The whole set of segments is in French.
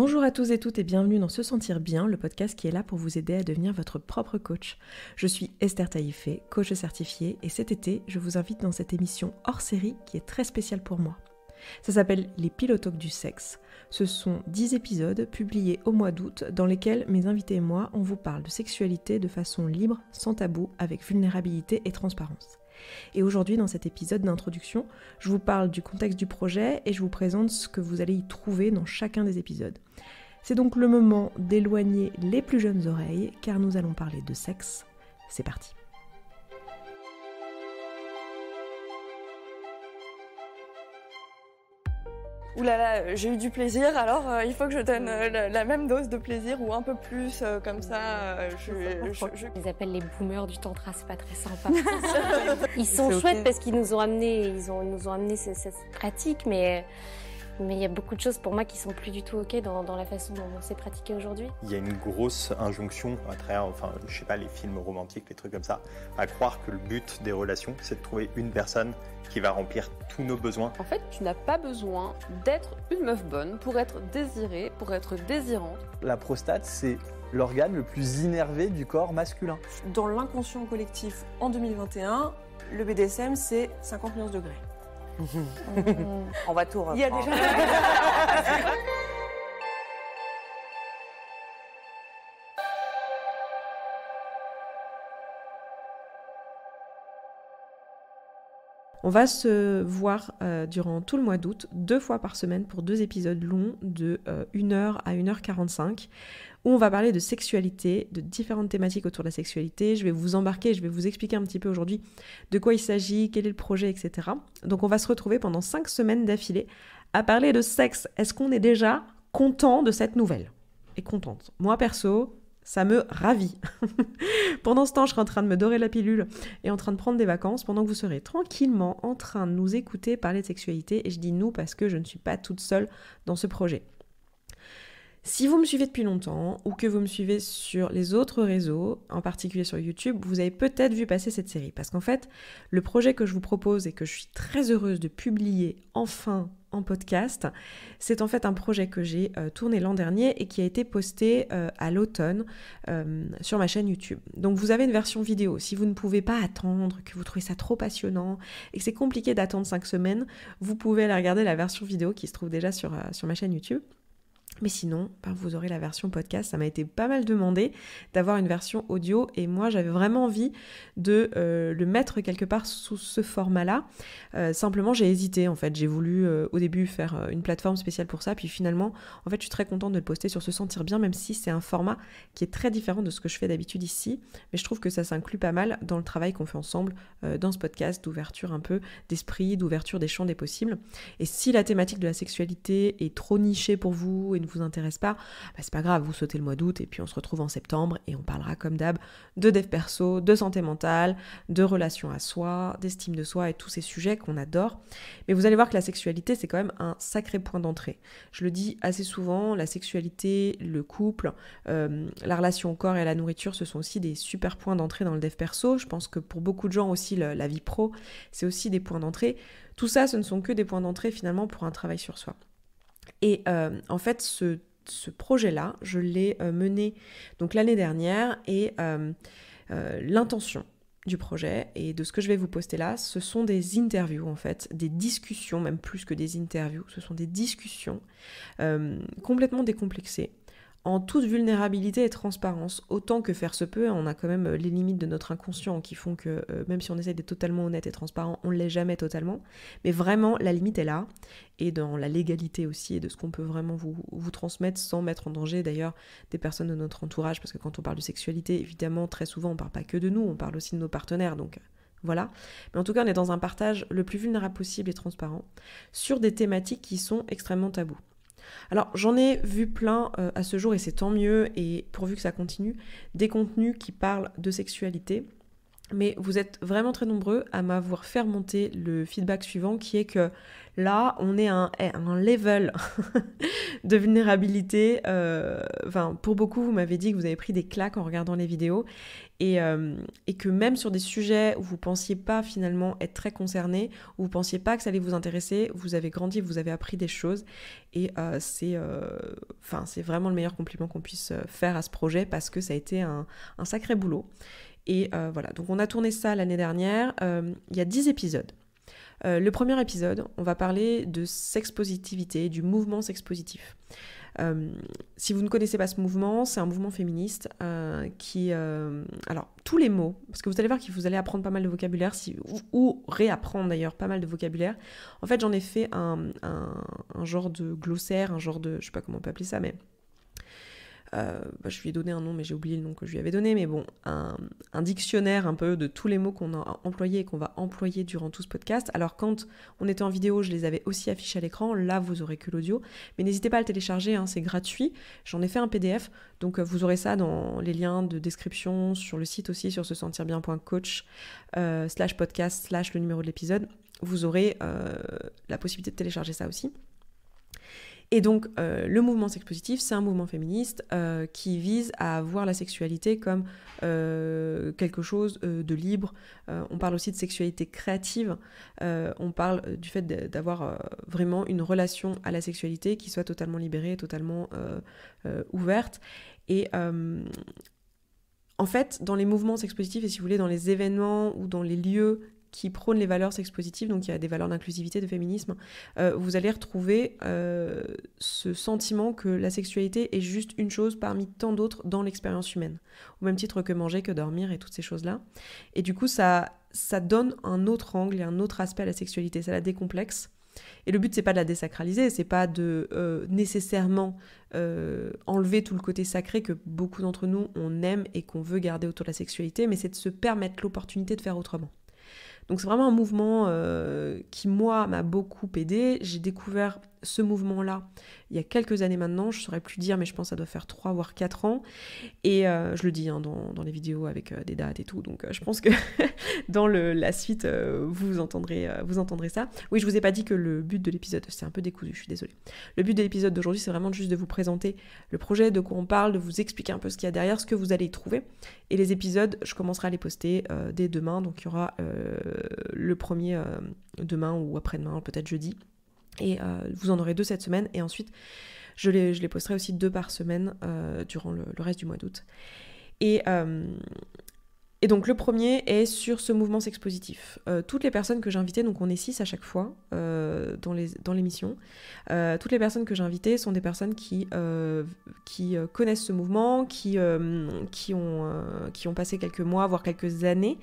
Bonjour à tous et toutes et bienvenue dans Se Sentir Bien, le podcast qui est là pour vous aider à devenir votre propre coach. Je suis Esther Taïfé, coach certifiée, et cet été, je vous invite dans cette émission hors série qui est très spéciale pour moi. Ça s'appelle Les Pilotoques du sexe. Ce sont 10 épisodes publiés au mois d'août dans lesquels mes invités et moi, on vous parle de sexualité de façon libre, sans tabou, avec vulnérabilité et transparence. Et aujourd'hui, dans cet épisode d'introduction, je vous parle du contexte du projet et je vous présente ce que vous allez y trouver dans chacun des épisodes. C'est donc le moment d'éloigner les plus jeunes oreilles car nous allons parler de sexe. C'est parti. Ouh là là, j'ai eu du plaisir, alors euh, il faut que je donne euh, la, même dose de plaisir ou un peu plus, euh, comme ça. Je, Ils appellent les boomers du tantra, c'est pas très sympa. ils sont chouettes parce qu'ils nous ont amené, ils, nous ont amené cette, cette pratique, mais mais il y a beaucoup de choses pour moi qui sont plus du tout OK dans, la façon dont on s'est pratiqué aujourd'hui. Il y a une grosse injonction à travers, enfin, je sais pas, les films romantiques, les trucs comme ça, à croire que le but des relations, c'est de trouver une personne qui va remplir tous nos besoins. En fait, tu n'as pas besoin d'être une meuf bonne pour être désirée, pour être désirante. La prostate, c'est l'organe le plus innervé du corps masculin. Dans l'inconscient collectif en 2021, le BDSM, c'est 50 degrés. On va tout reprendre. On va se voir euh, durant tout le mois d'août, deux fois par semaine pour deux épisodes longs de 1h euh, à 1h45 on va parler de sexualité, de différentes thématiques autour de la sexualité. Je vais vous embarquer, je vais vous expliquer un petit peu aujourd'hui de quoi il s'agit, quel est le projet, etc. Donc on va se retrouver pendant cinq semaines d'affilée à parler de sexe. Est-ce qu'on est déjà content de cette nouvelle Et contente. Moi perso, ça me ravit. pendant ce temps, je serai en train de me dorer la pilule et en train de prendre des vacances pendant que vous serez tranquillement en train de nous écouter parler de sexualité. Et je dis nous parce que je ne suis pas toute seule dans ce projet. Si vous me suivez depuis longtemps ou que vous me suivez sur les autres réseaux, en particulier sur YouTube, vous avez peut-être vu passer cette série. Parce qu'en fait, le projet que je vous propose et que je suis très heureuse de publier enfin en podcast, c'est en fait un projet que j'ai euh, tourné l'an dernier et qui a été posté euh, à l'automne euh, sur ma chaîne YouTube. Donc vous avez une version vidéo. Si vous ne pouvez pas attendre, que vous trouvez ça trop passionnant et que c'est compliqué d'attendre cinq semaines, vous pouvez aller regarder la version vidéo qui se trouve déjà sur, sur ma chaîne YouTube. Mais sinon, ben, vous aurez la version podcast. Ça m'a été pas mal demandé d'avoir une version audio et moi j'avais vraiment envie de euh, le mettre quelque part sous ce format-là. Euh, simplement j'ai hésité en fait. J'ai voulu euh, au début faire une plateforme spéciale pour ça. Puis finalement, en fait je suis très contente de le poster sur Se Sentir Bien même si c'est un format qui est très différent de ce que je fais d'habitude ici. Mais je trouve que ça s'inclut pas mal dans le travail qu'on fait ensemble dans ce podcast d'ouverture un peu d'esprit, d'ouverture des champs des possibles. Et si la thématique de la sexualité est trop nichée pour vous et ne vous intéresse pas, bah, c'est pas grave, vous sautez le mois d'août et puis on se retrouve en septembre et on parlera comme d'hab de dev perso, de santé mentale, de relations à soi, d'estime de soi et tous ces sujets qu'on adore. Mais vous allez voir que la sexualité, c'est quand même un sacré point d'entrée. Je le dis assez souvent, la sexualité, le couple, euh, la relation au corps et à la nourriture, ce sont aussi des super points d'entrée dans le dev perso. Je pense que pour beaucoup de gens aussi, la vie pro, c'est aussi des points d'entrée. Tout ça, ce ne sont que des points d'entrée finalement pour un travail sur soi. Et euh, en fait, ce, projet-là, je l'ai euh, mené donc l'année dernière et euh, l'intention du projet et de ce que je vais vous poster là, ce sont des interviews en fait, des discussions, même plus que des interviews, ce sont des discussions complètement décomplexées en toute vulnérabilité et transparence, autant que faire se peut. Hein, on a quand même euh, les limites de notre inconscient qui font que euh, même si on essaie d'être totalement honnête et transparent, on ne l'est jamais totalement. Mais vraiment, la limite est là, et dans la légalité aussi, et de ce qu'on peut vraiment vous, transmettre sans mettre en danger d'ailleurs des personnes de notre entourage, parce que quand on parle de sexualité, évidemment, très souvent, on ne parle pas que de nous, on parle aussi de nos partenaires, donc euh, voilà. Mais en tout cas, on est dans un partage le plus vulnérable possible et transparent sur des thématiques qui sont extrêmement tabous. Alors j'en ai vu plein euh, à ce jour et c'est tant mieux et pourvu que ça continue, des contenus qui parlent de sexualité. Mais vous êtes vraiment très nombreux à m'avoir fait remonter le feedback suivant qui est que Là, on est à eh, un, level de vulnérabilité. Euh, pour beaucoup, vous m'avez dit que vous avez pris des claques en regardant les vidéos et, euh, que même sur des sujets où vous ne pensiez pas finalement être très concerné, où vous pensiez pas que ça allait vous intéresser, vous avez grandi, vous avez appris des choses et euh, c'est, vraiment le meilleur compliment qu'on puisse faire à ce projet parce que ça a été un, un sacré boulot. Et voilà, donc on a tourné ça l'année dernière. Il y a 10 épisodes. Euh, le premier épisode, on va parler de sexpositivité, du mouvement sexpositif. Euh, si vous ne connaissez pas ce mouvement, c'est un mouvement féministe euh, qui... alors, tous les mots, parce que vous allez voir que vous allez apprendre pas mal de vocabulaire, si, ou, réapprendre d'ailleurs pas mal de vocabulaire. En fait, j'en ai fait un, un, genre de glossaire, un genre de... Je sais pas comment on peut appeler ça, mais euh, bah, je lui ai donné un nom, mais j'ai oublié le nom que je lui avais donné, mais bon, un, dictionnaire un peu de tous les mots qu'on a employés et qu'on va employer durant tout ce podcast. Alors quand on était en vidéo, je les avais aussi affichés à l'écran, là vous aurez que l'audio, mais n'hésitez pas à le télécharger, hein, c'est gratuit, j'en ai fait un PDF, donc euh, vous aurez ça dans les liens de description, sur le site aussi, sur se sentir bien.coach, euh, slash podcast, slash le numéro de l'épisode, vous aurez la possibilité de télécharger ça aussi. Et donc, euh, le mouvement sexpositif, positif, c'est un mouvement féministe euh, qui vise à voir la sexualité comme euh, quelque chose de libre. on parle aussi de sexualité créative. on parle du fait d'avoir vraiment une relation à la sexualité qui soit totalement libérée, totalement ouverte. Et en fait, dans les mouvements sexpositifs et si vous voulez, dans les événements ou dans les lieux qui prônent les valeurs sex positives, donc il y a des valeurs d'inclusivité, de féminisme, euh, vous allez retrouver euh, ce sentiment que la sexualité est juste une chose parmi tant d'autres dans l'expérience humaine, au même titre que manger, que dormir et toutes ces choses-là. Et du coup, ça, ça donne un autre angle et un autre aspect à la sexualité, ça la décomplexe. Et le but, c'est pas de la désacraliser, c'est pas de euh, nécessairement enlever tout le côté sacré que beaucoup d'entre nous on aime et qu'on veut garder autour de la sexualité, mais c'est de se permettre l'opportunité de faire autrement. Donc c'est vraiment un mouvement euh, qui, moi, m'a beaucoup aidé. J'ai découvert ce mouvement-là il y a quelques années maintenant, je ne saurais plus dire, mais je pense que ça doit faire 3 voire 4 ans. Et euh, je le dis hein, dans, les vidéos avec euh, des dates et tout, donc euh, je pense que dans la suite, vous, entendrez, vous entendrez ça. Oui, je vous ai pas dit que le but de l'épisode, c'est un peu décousu, je suis désolée. Le but de l'épisode d'aujourd'hui, c'est vraiment juste de vous présenter le projet, de quoi on parle, de vous expliquer un peu ce qu'il y a derrière, ce que vous allez trouver. Et les épisodes, je commencerai à les poster dès demain, donc il y aura le premier demain ou après-demain, peut-être jeudi. Et euh, vous en aurez deux cette semaine. Et ensuite, je les, je les posterai aussi deux par semaine euh, durant le, reste du mois d'août. Et, euh, et, donc le premier est sur ce mouvement sexpositif. toutes les personnes que j'ai invitées, donc on est six à chaque fois dans, les, dans l'émission, toutes les personnes que j'ai invitées sont des personnes qui, qui connaissent ce mouvement, qui, qui, ont, qui ont passé quelques mois, voire quelques années,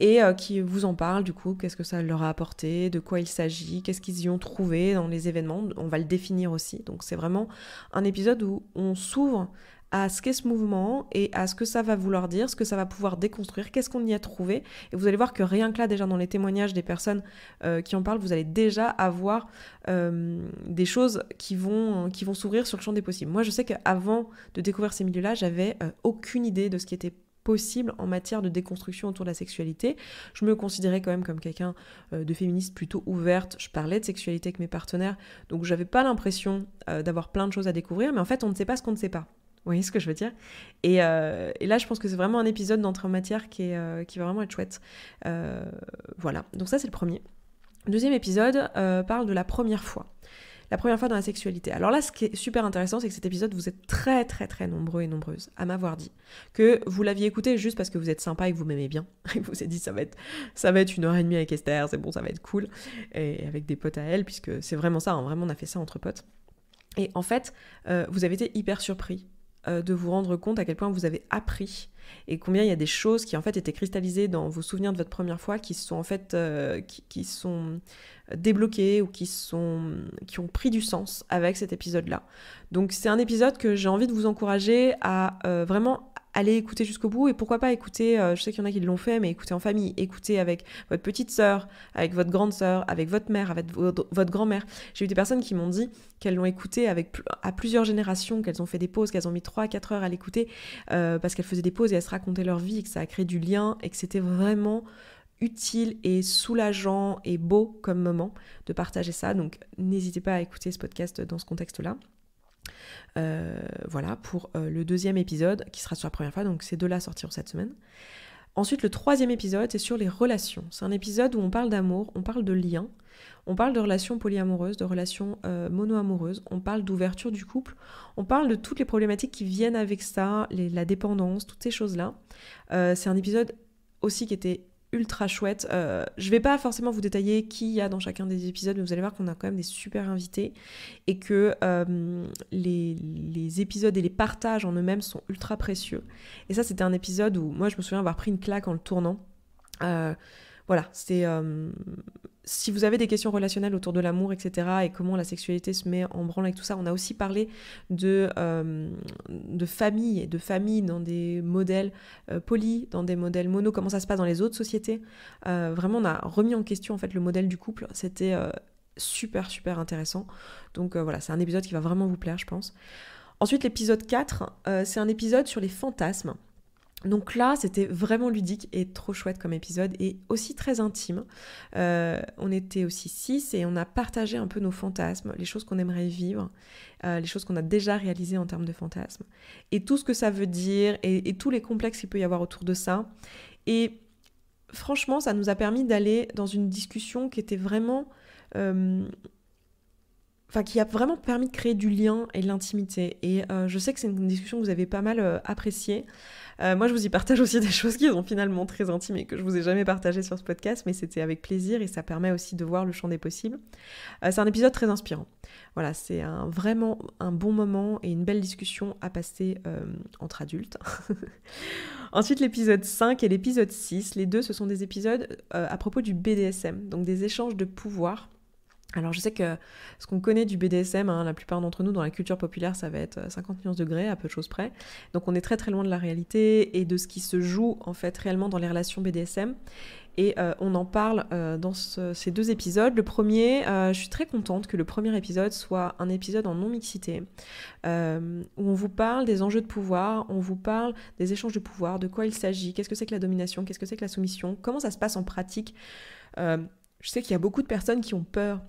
et euh, qui vous en parle du coup, qu'est-ce que ça leur a apporté, de quoi il s'agit, qu'est-ce qu'ils y ont trouvé dans les événements. On va le définir aussi. Donc c'est vraiment un épisode où on s'ouvre à ce qu'est ce mouvement et à ce que ça va vouloir dire, ce que ça va pouvoir déconstruire, qu'est-ce qu'on y a trouvé. Et vous allez voir que rien que là, déjà dans les témoignages des personnes euh, qui en parlent, vous allez déjà avoir euh, des choses qui vont, qui vont s'ouvrir sur le champ des possibles. Moi, je sais qu'avant de découvrir ces milieux-là, j'avais aucune idée de ce qui était possible en matière de déconstruction autour de la sexualité. Je me considérais quand même comme quelqu'un euh, de féministe plutôt ouverte. Je parlais de sexualité avec mes partenaires, donc j'avais pas l'impression euh, d'avoir plein de choses à découvrir, mais en fait, on ne sait pas ce qu'on ne sait pas. Vous voyez ce que je veux dire euh, et, là, je pense que c'est vraiment un épisode d'entrée en matière qui, qui va vraiment être chouette. voilà, donc ça c'est le premier. Deuxième épisode parle de la première fois la première fois dans la sexualité. Alors là, ce qui est super intéressant, c'est que cet épisode, vous êtes très très très nombreux et nombreuses à m'avoir dit que vous l'aviez écouté juste parce que vous êtes sympa et que vous m'aimez bien. Et vous vous dit, ça va, être, ça va être une heure et demie avec Esther, c'est bon, ça va être cool. Et avec des potes à elle, puisque c'est vraiment ça, hein, vraiment, on a fait ça entre potes. Et en fait, euh, vous avez été hyper surpris euh, de vous rendre compte à quel point vous avez appris et combien il y a des choses qui en fait étaient cristallisées dans vos souvenirs de votre première fois qui sont en fait euh, qui, sont débloquées ou qui sont qui ont pris du sens avec cet épisode là. Donc c'est un épisode que j'ai envie de vous encourager à euh, vraiment allez écouter jusqu'au bout et pourquoi pas écouter, euh, je sais qu'il y en a qui l'ont fait, mais écoutez en famille, écoutez avec votre petite sœur, avec votre grande sœur, avec votre mère, avec votre, grand-mère. J'ai eu des personnes qui m'ont dit qu'elles l'ont écouté avec, à plusieurs générations, qu'elles ont fait des pauses, qu'elles ont mis 3-4 heures à l'écouter euh, parce qu'elles faisaient des pauses et elles se racontaient leur vie, et que ça a créé du lien et que c'était vraiment utile et soulageant et beau comme moment de partager ça. Donc n'hésitez pas à écouter ce podcast dans ce contexte-là. Euh, voilà pour euh, le deuxième épisode qui sera sur la première fois, donc ces deux-là sortiront cette semaine. Ensuite, le troisième épisode, c'est sur les relations. C'est un épisode où on parle d'amour, on parle de lien on parle de relations polyamoureuses, de relations euh, monoamoureuses, on parle d'ouverture du couple, on parle de toutes les problématiques qui viennent avec ça, la dépendance, toutes ces choses-là. c'est un épisode aussi qui était ultra chouette. Euh, je vais pas forcément vous détailler qui y a dans chacun des épisodes, mais vous allez voir qu'on a quand même des super invités et que euh, les, épisodes et les partages en eux-mêmes sont ultra précieux. Et ça, c'était un épisode où moi, je me souviens avoir pris une claque en le tournant. Euh, voilà, c'est si vous avez des questions relationnelles autour de l'amour, etc., et comment la sexualité se met en branle avec tout ça, on a aussi parlé de, famille, euh, de famille, de famille dans des modèles euh, polis, dans des modèles mono, comment ça se passe dans les autres sociétés. Euh, vraiment, on a remis en question en fait le modèle du couple. C'était super, super intéressant. Donc voilà, c'est un épisode qui va vraiment vous plaire, je pense. Ensuite, l'épisode 4, c'est un épisode sur les fantasmes. Donc là, c'était vraiment ludique et trop chouette comme épisode et aussi très intime. Euh, on était aussi six et on a partagé un peu nos fantasmes, les choses qu'on aimerait vivre, euh, les choses qu'on a déjà réalisées en termes de fantasmes et tout ce que ça veut dire et, tous les complexes qu'il peut y avoir autour de ça. Et franchement, ça nous a permis d'aller dans une discussion qui était vraiment euh, enfin qui a vraiment permis de créer du lien et de l'intimité. Et euh, je sais que c'est une discussion que vous avez pas mal euh, appréciée. Euh, moi, je vous y partage aussi des choses qui sont finalement très intimes et que je vous ai jamais partagées sur ce podcast, mais c'était avec plaisir et ça permet aussi de voir le champ des possibles. c'est un épisode très inspirant. Voilà, c'est un, vraiment un bon moment et une belle discussion à passer entre adultes. Ensuite, l'épisode 5 et l'épisode 6, les deux, ce sont des épisodes à propos du BDSM, donc des échanges de pouvoir alors je sais que ce qu'on connaît du BDSM, hein, la plupart d'entre nous dans la culture populaire, ça va être 50 euh, de degrés à peu de choses près. Donc on est très très loin de la réalité et de ce qui se joue en fait réellement dans les relations BDSM. Et euh, on en parle euh, dans ces deux épisodes. Le premier, je suis très contente que le premier épisode soit un épisode en non-mixité, où on vous parle des enjeux de pouvoir, on vous parle des échanges de pouvoir, de quoi il s'agit, qu'est-ce que c'est que la domination, qu'est-ce que c'est que la soumission, comment ça se passe en pratique. je sais qu'il y a beaucoup de personnes qui ont peur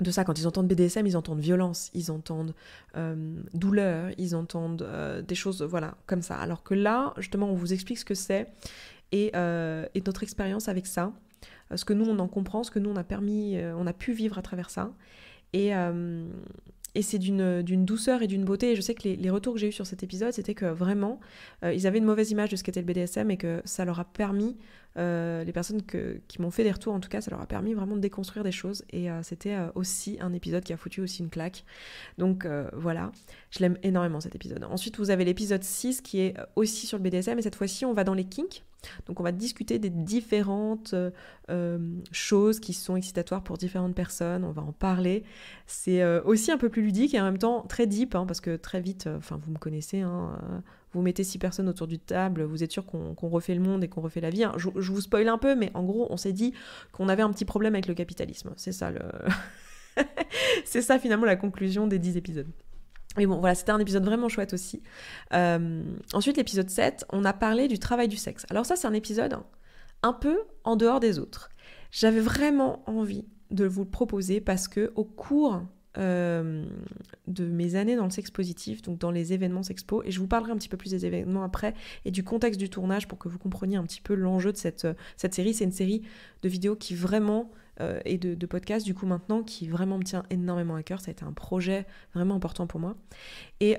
de ça, quand ils entendent BDSM, ils entendent violence, ils entendent euh, douleur, ils entendent euh, des choses, voilà, comme ça. Alors que là, justement, on vous explique ce que c'est et, euh, notre expérience avec ça, ce que nous on en comprend, ce que nous on a permis, on a pu vivre à travers ça. Et, et c'est d'une douceur et d'une beauté. Et je sais que les, retours que j'ai eus sur cet épisode, c'était que vraiment, euh, ils avaient une mauvaise image de ce qu'était le BDSM et que ça leur a permis, euh, les personnes qui m'ont fait des retours en tout cas, ça leur a permis vraiment de déconstruire des choses. Et euh, c'était aussi un épisode qui a foutu aussi une claque. Donc voilà, je l'aime énormément cet épisode. Ensuite, vous avez l'épisode 6 qui est aussi sur le BDSM et cette fois-ci, on va dans les kinks. Donc on va discuter des différentes euh, euh, choses qui sont excitatoires pour différentes personnes, on va en parler. C'est euh, aussi un peu plus ludique et en même temps très deep, hein, parce que très vite, enfin vous me connaissez, hein, vous mettez six personnes autour du table, vous êtes sûr qu'on refait le monde et qu'on refait la vie. Hein, je, vous spoil un peu, mais en gros on s'est dit qu'on avait un petit problème avec le capitalisme. C'est ça C'est ça finalement la conclusion des dix épisodes. Mais bon, voilà, c'était un épisode vraiment chouette aussi. Euh, ensuite, l'épisode 7, on a parlé du travail du sexe. Alors ça, c'est un épisode un peu en dehors des autres. J'avais vraiment envie de vous le proposer parce que au cours euh, de mes années dans le sexe positif, donc dans les événements sexpo, et je vous parlerai un petit peu plus des événements après et du contexte du tournage pour que vous compreniez un petit peu l'enjeu de cette, euh, cette série. C'est une série de vidéos qui vraiment euh, et de, podcasts du coup maintenant qui vraiment me tient énormément à cœur. Ça a été un projet vraiment important pour moi. Et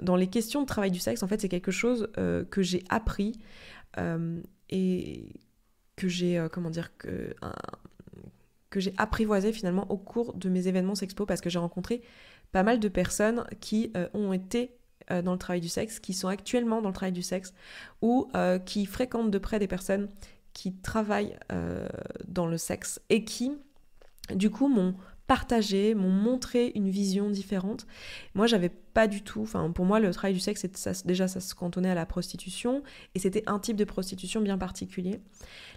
dans les questions de travail du sexe, en fait, c'est quelque chose que j'ai appris et que j'ai, comment dire, que, un, que j'ai apprivoisé finalement au cours de mes événements sexpo parce que j'ai rencontré pas mal de personnes qui euh, ont été euh, dans le travail du sexe, qui sont actuellement dans le travail du sexe ou euh, qui fréquentent de près des personnes qui travaillent dans le sexe et qui du coup m'ont m'ont montré une vision différente. Moi, j'avais pas du tout. Enfin, pour moi, le travail du sexe, déjà, ça se cantonnait à la prostitution, et c'était un type de prostitution bien particulier.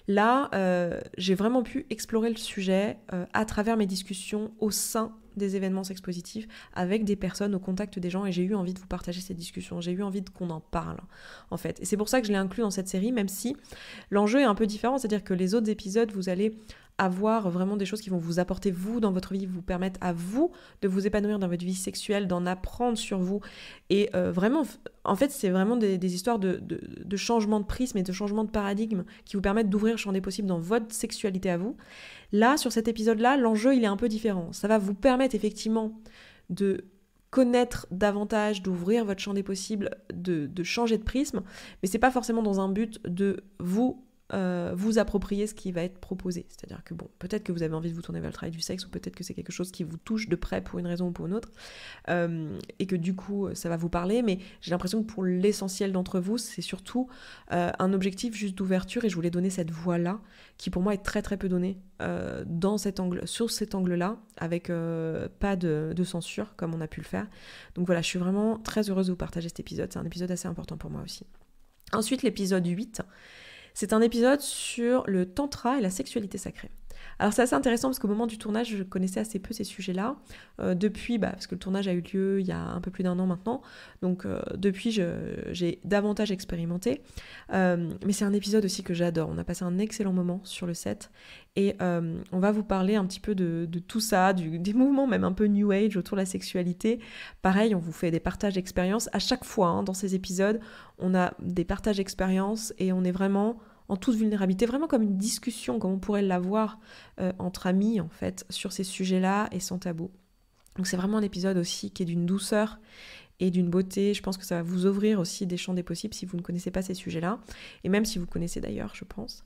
Là, euh, j'ai vraiment pu explorer le sujet euh, à travers mes discussions au sein des événements sexpositifs avec des personnes au contact des gens et j'ai eu envie de vous partager ces discussions, j'ai eu envie qu'on en parle en fait. Et c'est pour ça que je l'ai inclus dans cette série, même si l'enjeu est un peu différent, c'est-à-dire que les autres épisodes, vous allez avoir vraiment des choses qui vont vous apporter vous dans votre vie, vous permettre à vous de vous épanouir dans votre vie sexuelle, d'en apprendre sur vous. Et euh, vraiment, en fait, c'est vraiment des, histoires de, changement de prisme et de changement de paradigme qui vous permettent d'ouvrir le champ des possibles dans votre sexualité à vous. Là, sur cet épisode-là, l'enjeu, il est un peu différent. Ça va vous permettre effectivement de connaître davantage, d'ouvrir votre champ des possibles, de, de changer de prisme, mais c'est pas forcément dans un but de vous euh, vous approprier ce qui va être proposé. C'est-à-dire que bon, peut-être que vous avez envie de vous tourner vers le travail du sexe, ou peut-être que c'est quelque chose qui vous touche de près pour une raison ou pour une autre, euh, et que du coup ça va vous parler, mais j'ai l'impression que pour l'essentiel d'entre vous, c'est surtout euh, un objectif juste d'ouverture, et je voulais donner cette voie-là, qui pour moi est très très peu donnée dans cet angle, sur cet angle-là, avec pas de, de censure comme on a pu le faire. Donc voilà, je suis vraiment très heureuse de vous partager cet épisode, c'est un épisode assez important pour moi aussi. Ensuite, l'épisode 8 c'est un épisode sur le tantra et la sexualité sacrée. Alors c'est assez intéressant parce qu'au moment du tournage, je connaissais assez peu ces sujets-là. Euh, depuis, bah, parce que le tournage a eu lieu il y a un peu plus d'un an maintenant, donc euh, depuis, j'ai davantage expérimenté. Euh, mais c'est un épisode aussi que j'adore. On a passé un excellent moment sur le set et on va vous parler un petit peu de, tout ça, du, des mouvements même un peu New Age autour de la sexualité. Pareil, on vous fait des partages d'expériences à chaque fois hein, dans ces épisodes. On a des partages d'expériences et on est vraiment en toute vulnérabilité, vraiment comme une discussion, comme on pourrait l'avoir euh, entre amis, en fait, sur ces sujets-là et sans tabou. Donc c'est vraiment un épisode aussi qui est d'une douceur et d'une beauté. Je pense que ça va vous ouvrir aussi des champs des possibles si vous ne connaissez pas ces sujets-là, et même si vous connaissez d'ailleurs, je pense.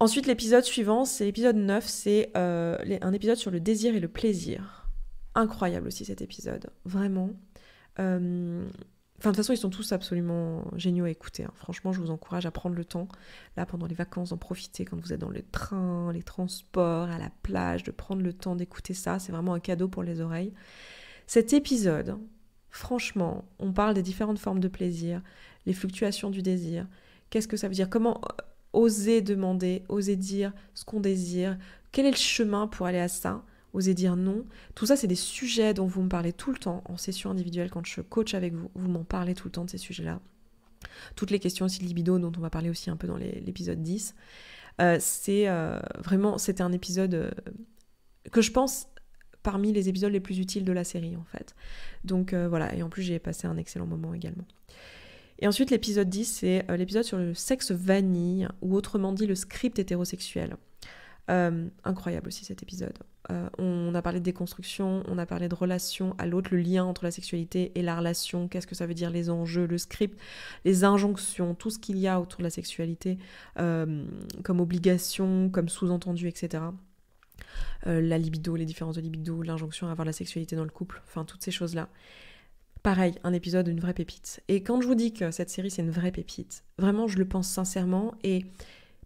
Ensuite, l'épisode suivant, c'est l'épisode 9, c'est euh, un épisode sur le désir et le plaisir. Incroyable aussi cet épisode, vraiment. Euh, Enfin, de toute façon, ils sont tous absolument géniaux à écouter. Hein. Franchement, je vous encourage à prendre le temps, là, pendant les vacances, d'en profiter quand vous êtes dans le train, les transports, à la plage, de prendre le temps d'écouter ça. C'est vraiment un cadeau pour les oreilles. Cet épisode, franchement, on parle des différentes formes de plaisir, les fluctuations du désir. Qu'est-ce que ça veut dire Comment euh, oser demander, oser dire ce qu'on désire Quel est le chemin pour aller à ça oser dire non. Tout ça, c'est des sujets dont vous me parlez tout le temps en session individuelle quand je coach avec vous. Vous m'en parlez tout le temps de ces sujets-là. Toutes les questions aussi libido dont on va parler aussi un peu dans l'épisode 10. Euh, c'est euh, vraiment, c'était un épisode euh, que je pense parmi les épisodes les plus utiles de la série en fait. Donc voilà, et en plus j'ai passé un excellent moment également. Et ensuite l'épisode 10, c'est l'épisode sur le sexe vanille, ou autrement dit le script hétérosexuel. Euh, incroyable aussi cet épisode. Euh, on a parlé de déconstruction, on a parlé de relation à l'autre, le lien entre la sexualité et la relation, qu'est-ce que ça veut dire, les enjeux, le script, les injonctions, tout ce qu'il y a autour de la sexualité euh, comme obligation, comme sous-entendu, etc. la libido, les différences de libido, l'injonction à avoir la sexualité dans le couple, enfin toutes ces choses-là. Pareil, un épisode, une vraie pépite. Et quand je vous dis que cette série, c'est une vraie pépite, vraiment, je le pense sincèrement et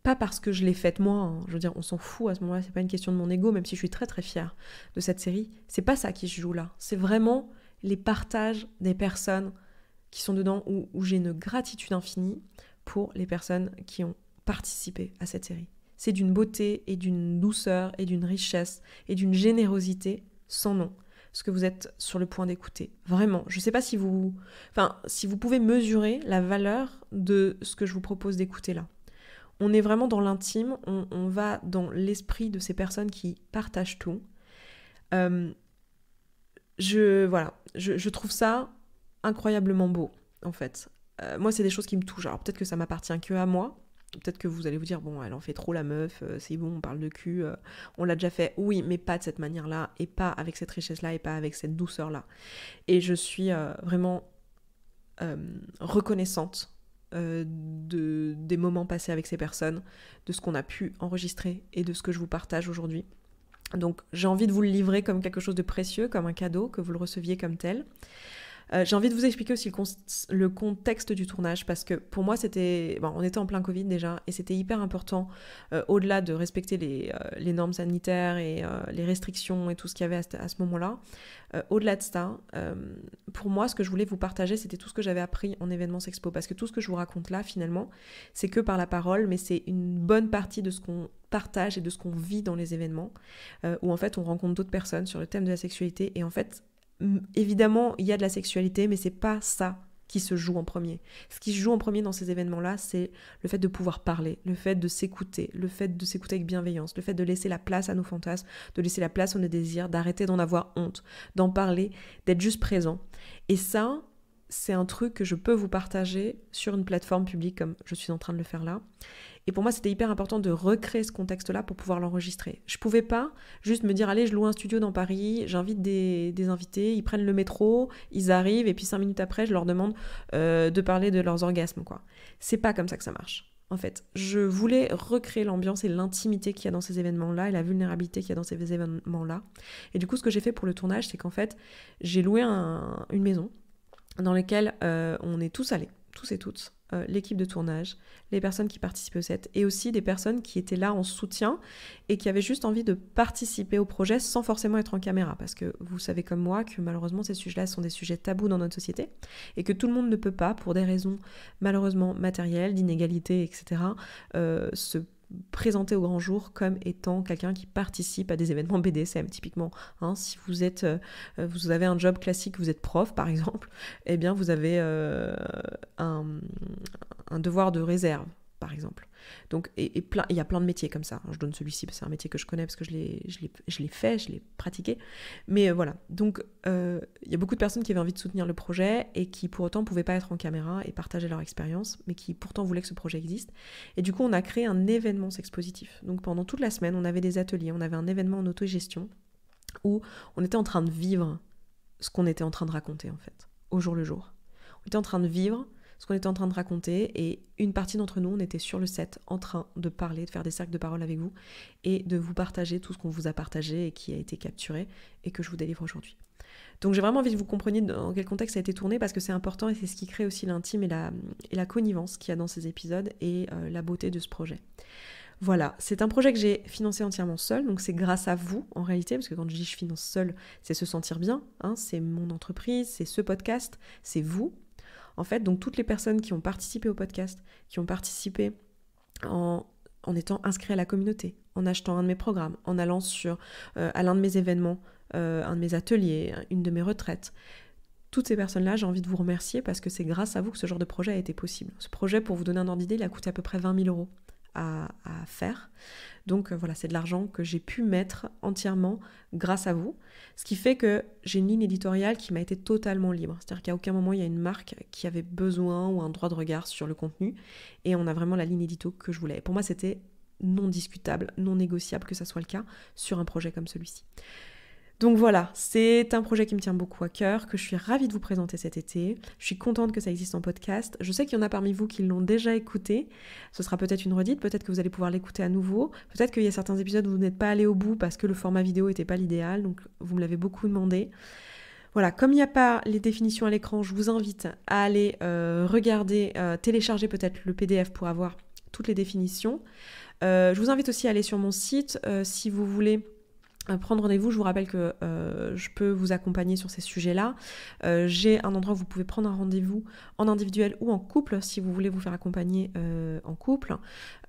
pas parce que je l'ai faite moi, hein. je veux dire, on s'en fout à ce moment-là, c'est pas une question de mon ego, même si je suis très très fière de cette série, c'est pas ça qui se joue là, c'est vraiment les partages des personnes qui sont dedans, où, j'ai une gratitude infinie pour les personnes qui ont participé à cette série. C'est d'une beauté et d'une douceur et d'une richesse et d'une générosité sans nom ce que vous êtes sur le point d'écouter. Vraiment, je sais pas si vous, enfin, si vous pouvez mesurer la valeur de ce que je vous propose d'écouter là. On est vraiment dans l'intime, on, va dans l'esprit de ces personnes qui partagent tout. Euh, je, voilà, je, trouve ça incroyablement beau, en fait. Euh, moi, c'est des choses qui me touchent. Alors peut-être que ça m'appartient que à moi, Peut-être que vous allez vous dire, bon, elle en fait trop la meuf, euh, c'est bon, on parle de cul, on l'a déjà fait. Oui, mais pas de cette manière-là, et pas avec cette richesse-là, et pas avec cette douceur-là. Et je suis vraiment reconnaissante euh, de, des moments passés avec ces personnes, de ce qu'on a pu enregistrer et de ce que je vous partage aujourd'hui. Donc j'ai envie de vous le livrer comme quelque chose de précieux, comme un cadeau, que vous le receviez comme tel. Euh, j'ai envie de vous expliquer aussi le, contexte du tournage parce que pour moi c'était, on était en plein Covid déjà et c'était hyper important euh, au-delà de respecter les, euh, normes sanitaires et les restrictions et tout ce qu'il y avait à, ce moment-là. au-delà de ça, pour moi ce que je voulais vous partager c'était tout ce que j'avais appris en événements Sexpo, parce que tout ce que je vous raconte là finalement c'est que par la parole mais c'est une bonne partie de ce qu'on partage et de ce qu'on vit dans les événements où en fait on rencontre d'autres personnes sur le thème de la sexualité et en fait évidemment, il y a de la sexualité, mais c'est pas ça qui se joue en premier. Ce qui se joue en premier dans ces événements-là, c'est le fait de pouvoir parler, le fait de s'écouter, le fait de s'écouter avec bienveillance, le fait de laisser la place à nos fantasmes, de laisser la place à nos désirs, d'arrêter d'en avoir honte, d'en parler, d'être juste présent. Et ça, c'est un truc que je peux vous partager sur une plateforme publique comme je suis en train de le faire là. Et pour moi, c'était hyper important de recréer ce contexte-là pour pouvoir l'enregistrer. Je pouvais pas juste me dire, allez, je loue un studio dans Paris, j'invite des, invités, ils prennent le métro, ils arrivent, et puis cinq minutes après, je leur demande euh, de parler de leurs orgasmes, quoi. C'est pas comme ça que ça marche. En fait, je voulais recréer l'ambiance et l'intimité qu'il y a dans ces événements-là et la vulnérabilité qu'il y a dans ces événements-là. Et du coup, ce que j'ai fait pour le tournage, c'est qu'en fait, j'ai loué une maison dans laquelle euh, on est tous allés tous et toutes, euh, l'équipe de tournage, les personnes qui participent au set, et aussi des personnes qui étaient là en soutien et qui avaient juste envie de participer au projet sans forcément être en caméra, parce que vous savez comme moi que malheureusement ces sujets-là sont des sujets tabous dans notre société, et que tout le monde ne peut pas, pour des raisons malheureusement matérielles, d'inégalité, etc., euh, se présenté au grand jour comme étant quelqu'un qui participe à des événements BDSM typiquement. Hein. si vous êtes, euh, euh, vous avez un job classique, vous êtes prof par exemple, eh bien vous avez euh, un, devoir de réserve par exemple. Donc, et, plein, il y a plein de métiers comme ça. Hein. Je donne celui-ci, parce que c'est un métier que je connais parce que je l'ai fait, je l'ai pratiqué. Mais euh, voilà, donc euh, il y a beaucoup de personnes qui avaient envie de soutenir le projet et qui pour autant ne pouvaient pas être en caméra et partager leur expérience, mais qui pourtant voulaient que ce projet existe. Et du coup, on a créé un événement sexpositif. Donc pendant toute la semaine, on avait des ateliers, on avait un événement en autogestion où on était en train de vivre ce qu'on était en train de raconter en fait, au jour le jour. On était en train de vivre ce qu'on était en train de raconter et une partie d'entre nous, on était sur le set en train de parler, de faire des cercles de parole avec vous et de vous partager tout ce qu'on vous a partagé et qui a été capturé et que je vous délivre aujourd'hui. Donc j'ai vraiment envie que vous compreniez dans quel contexte ça a été tourné parce que c'est important et c'est ce qui crée aussi l'intime et la, la connivence qu'il y a dans ces épisodes et euh, la beauté de ce projet. Voilà, c'est un projet que j'ai financé entièrement seul, donc c'est grâce à vous en réalité, parce que quand je dis je finance seul, c'est se sentir bien, hein, c'est mon entreprise, c'est ce podcast, c'est vous, en fait, donc toutes les personnes qui ont participé au podcast, qui ont participé en, étant inscrits à la communauté, en achetant un de mes programmes, en allant sur euh, à l'un de mes événements, euh, un de mes ateliers, une de mes retraites. Toutes ces personnes-là, j'ai envie de vous remercier parce que c'est grâce à vous que ce genre de projet a été possible. Ce projet, pour vous donner un ordre d'idée, il a coûté à peu près 20 000 euros à, faire. Donc euh, voilà, c'est de l'argent que j'ai pu mettre entièrement grâce à vous. Ce qui fait que j'ai une ligne éditoriale qui m'a été totalement libre. C'est-à-dire qu'à aucun moment il y a une marque qui avait besoin ou un droit de regard sur le contenu. Et on a vraiment la ligne édito que je voulais. pour moi, c'était non discutable, non négociable que ça soit le cas sur un projet comme celui-ci. Donc voilà, c'est un projet qui me tient beaucoup à cœur, que je suis ravie de vous présenter cet été. Je suis contente que ça existe en podcast. Je sais qu'il y en a parmi vous qui l'ont déjà écouté. Ce sera peut-être une redite, peut-être que vous allez pouvoir l'écouter à nouveau. Peut-être qu'il y a certains épisodes où vous n'êtes pas allé au bout parce que le format vidéo n'était pas l'idéal, donc vous me l'avez beaucoup demandé. Voilà, comme il n'y a pas les définitions à l'écran, je vous invite à aller euh, regarder, euh, télécharger peut-être le PDF pour avoir toutes les définitions. Euh, je vous invite aussi à aller sur mon site si vous voulez euh, prendre rendez-vous. Je vous rappelle que euh, je peux vous accompagner sur ces sujets-là. Euh, j'ai un endroit où vous pouvez prendre un rendez-vous en individuel ou en couple si vous voulez vous faire accompagner en couple.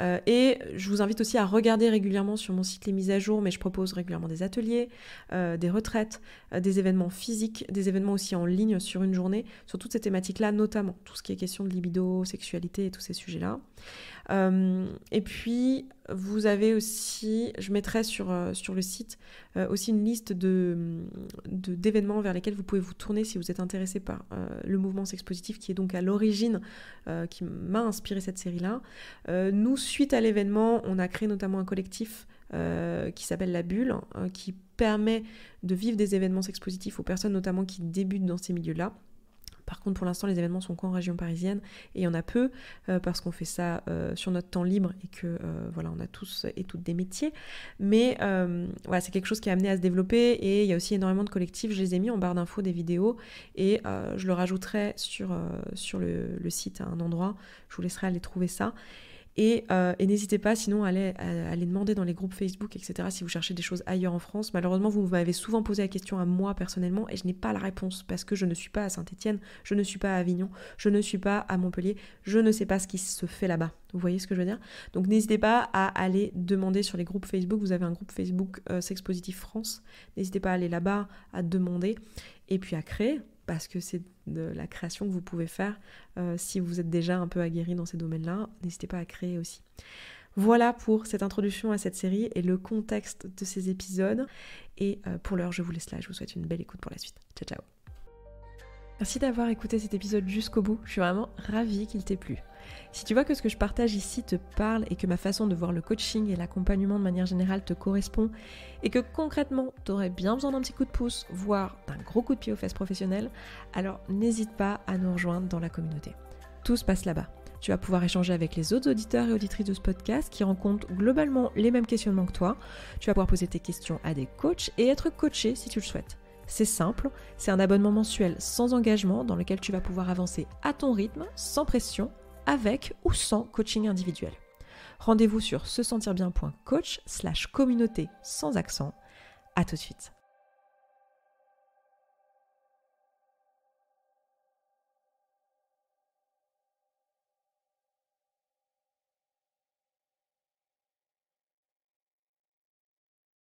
et je vous invite aussi à regarder régulièrement sur mon site les mises à jour, mais je propose régulièrement des ateliers, des retraites, des événements physiques, des événements aussi en ligne sur une journée, sur toutes ces thématiques-là, notamment tout ce qui est question de libido, sexualité et tous ces sujets-là. et puis vous avez aussi, je mettrai sur, euh, le site, euh, aussi une liste mm, d'événements vers lesquels vous pouvez vous tourner si vous êtes intéressé par euh, le mouvement sexpositif qui est donc à l'origine, qui m'a inspiré cette série-là. nous, suite à l'événement, on a créé notamment un collectif qui s'appelle La Bulle, hein, qui permet de vivre des événements sexpositifs aux personnes notamment qui débutent dans ces milieux-là. Par contre, pour l'instant, les événements sont qu'en région parisienne et il y en a peu euh, parce qu'on fait ça euh, sur notre temps libre et que euh, voilà, on a tous et toutes des métiers. Mais voilà, c'est quelque chose qui a amené à se développer et il y a aussi énormément de collectifs. Je les ai mis en barre d'infos des vidéos et je le rajouterai sur, sur le, le, site à un endroit. Je vous laisserai aller trouver ça. Euh, et, n'hésitez pas sinon à aller, demander dans les groupes Facebook, etc. Si vous cherchez des choses ailleurs en France. Malheureusement, vous m'avez souvent posé la question à moi personnellement et je n'ai pas la réponse parce que je ne suis pas à Saint-Étienne, je ne suis pas à Avignon, je ne suis pas à Montpellier, je ne sais pas ce qui se fait là-bas. Vous voyez ce que je veux dire Donc n'hésitez pas à aller demander sur les groupes Facebook. Vous avez un groupe Facebook euh, Sex France. N'hésitez pas à aller là-bas, à demander et puis à créer parce que c'est de la création que vous pouvez faire euh, si vous êtes déjà un peu aguerri dans ces domaines-là. N'hésitez pas à créer aussi. Voilà pour cette introduction à cette série et le contexte de ces épisodes. Et euh, pour l'heure, je vous laisse là. Je vous souhaite une belle écoute pour la suite. Ciao, ciao. Merci d'avoir écouté cet épisode jusqu'au bout. Je suis vraiment ravie qu'il t'ait plu. Si tu vois que ce que je partage ici te parle et que ma façon de voir le coaching et l'accompagnement de manière générale te correspond et que concrètement tu aurais bien besoin d'un petit coup de pouce, voire d'un gros coup de pied aux fesses professionnelles, alors n'hésite pas à nous rejoindre dans la communauté. Tout se passe là-bas. Tu vas pouvoir échanger avec les autres auditeurs et auditrices de ce podcast qui rencontrent globalement les mêmes questionnements que toi. Tu vas pouvoir poser tes questions à des coachs et être coaché si tu le souhaites. C'est simple, c'est un abonnement mensuel sans engagement dans lequel tu vas pouvoir avancer à ton rythme, sans pression avec ou sans coaching individuel. Rendez-vous sur se sentir bien.coach slash communauté sans accent. À tout de suite.